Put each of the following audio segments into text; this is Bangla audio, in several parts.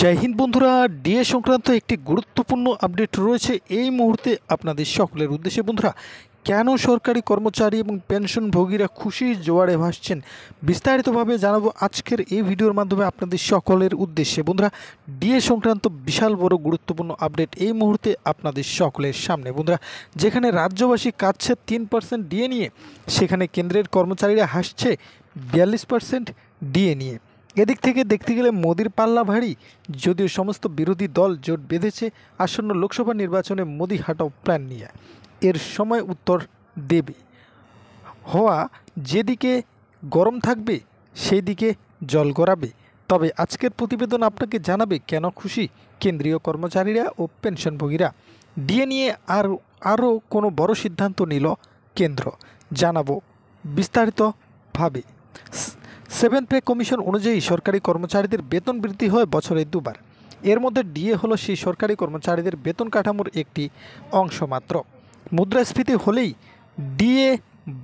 জয় হিন্দ বন্ধুরা ডিএ সংক্রান্ত একটি গুরুত্বপূর্ণ আপডেট রয়েছে এই মুহূর্তে আপনাদের সকলের উদ্দেশ্যে বন্ধুরা কেন সরকারি কর্মচারী এবং পেনশনভোগীরা খুশির জোয়ারে ভাসছেন বিস্তারিতভাবে জানাবো আজকের এই ভিডিওর মাধ্যমে আপনাদের সকলের উদ্দেশ্যে বন্ধুরা ডিএ সংক্রান্ত বিশাল বড় গুরুত্বপূর্ণ আপডেট এই মুহূর্তে আপনাদের সকলের সামনে বন্ধুরা যেখানে রাজ্যবাসী কাটছে তিন পার্সেন্ট ডিএ নিয়ে সেখানে কেন্দ্রের কর্মচারীরা হাসছে বিয়াল্লিশ পার্সেন্ট ডিএ নিয়ে এদিক থেকে দেখতে গেলে মোদির পাল্লা ভারী যদিও সমস্ত বিরোধী দল জোট বেঁধেছে আসন্ন লোকসভা নির্বাচনে মোদি হাঁটাও প্ল্যান নিয়ে এর সময় উত্তর দেবে হওয়া যেদিকে গরম থাকবে সেই দিকে জল গড়াবে তবে আজকের প্রতিবেদন আপনাকে জানাবে কেন খুশি কেন্দ্রীয় কর্মচারীরা ও পেনশনভোগীরা ডিএ নিয়ে আর আরও কোনো বড় সিদ্ধান্ত নিল কেন্দ্র জানাবো বিস্তারিতভাবে সেভেন পে কমিশন অনুযায়ী সরকারি কর্মচারীদের বেতন বৃদ্ধি হয় বছরে দুবার এর মধ্যে ডিএ হল সেই সরকারি কর্মচারীদের বেতন কাঠামোর একটি অংশ মাত্র মুদ্রাস্ফীতি হলেই ডিএ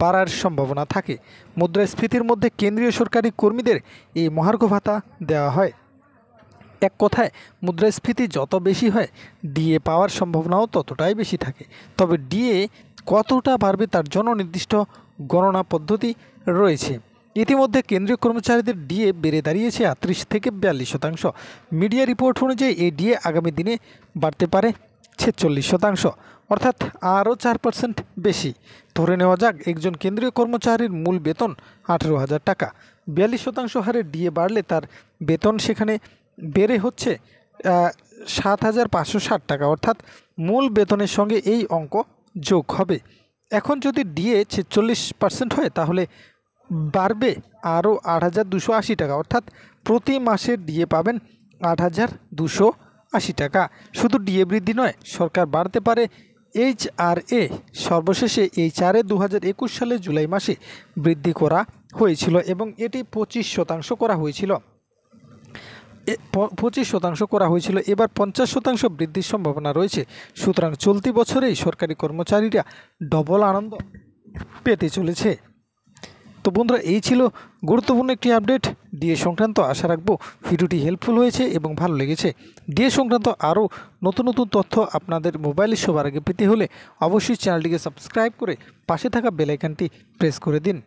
বাড়ার সম্ভাবনা থাকে মুদ্রাস্ফীতির মধ্যে কেন্দ্রীয় সরকারি কর্মীদের এই মহার্ঘ ভাতা দেওয়া হয় এক কথায় মুদ্রাস্ফীতি যত বেশি হয় ডিএ পাওয়ার সম্ভাবনাও ততটাই বেশি থাকে তবে ডিএ কতটা বাড়বে তার জন্য নির্দিষ্ট গণনা পদ্ধতি রয়েছে ইতিমধ্যে কেন্দ্রীয় কর্মচারীদের ডিএ বেড়ে দাঁড়িয়েছে আটত্রিশ থেকে বিয়াল্লিশ শতাংশ মিডিয়া রিপোর্ট অনুযায়ী এই ডিএ আগামী দিনে বাড়তে পারে ছেচল্লিশ শতাংশ অর্থাৎ আরও চার পার্সেন্ট বেশি ধরে নেওয়া যাক একজন কেন্দ্রীয় কর্মচারীর মূল বেতন আঠেরো হাজার টাকা বিয়াল্লিশ শতাংশ হারে ডিএ বাড়লে তার বেতন সেখানে বেড়ে হচ্ছে সাত হাজার পাঁচশো ষাট টাকা অর্থাৎ মূল বেতনের সঙ্গে এই অঙ্ক যোগ হবে এখন যদি ডিএ ছেচল্লিশ পার্সেন্ট হয় তাহলে বাড়বে আরও আট হাজার দুশো আশি টাকা অর্থাৎ প্রতি মাসের ডিএ পাবেন আট হাজার দুশো আশি টাকা শুধু ডিএ বৃদ্ধি নয় সরকার বাড়তে পারে এইচ আর এ সর্বশেষে এইচ আর এ দু সালে জুলাই মাসে বৃদ্ধি করা হয়েছিল এবং এটি পঁচিশ শতাংশ করা হয়েছিল পঁচিশ শতাংশ করা হয়েছিল এবার পঞ্চাশ শতাংশ বৃদ্ধির সম্ভাবনা রয়েছে সুতরাং চলতি বছরেই সরকারি কর্মচারীরা ডবল আনন্দ পেতে চলেছে তো বন্ধুরা এই ছিল গুরুত্বপূর্ণ একটি আপডেট ডিএ সংক্রান্ত আশা রাখবো ভিডিওটি হেল্পফুল হয়েছে এবং ভালো লেগেছে ডিএ সংক্রান্ত আরও নতুন নতুন তথ্য আপনাদের মোবাইলে সবার আগে পেতে হলে অবশ্যই চ্যানেলটিকে সাবস্ক্রাইব করে পাশে থাকা বেলাইকানটি প্রেস করে দিন